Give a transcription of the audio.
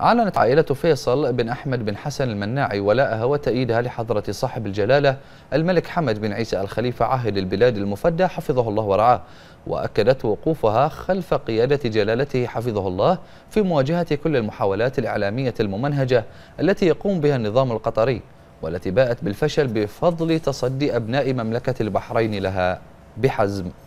أعلنت عائلة فيصل بن أحمد بن حسن المناعي ولاءها وتأييدها لحضرة صاحب الجلالة الملك حمد بن عيسى الخليفة عاهد البلاد المفدى حفظه الله ورعاه وأكدت وقوفها خلف قيادة جلالته حفظه الله في مواجهة كل المحاولات الإعلامية الممنهجة التي يقوم بها النظام القطري والتي باءت بالفشل بفضل تصدي أبناء مملكة البحرين لها بحزم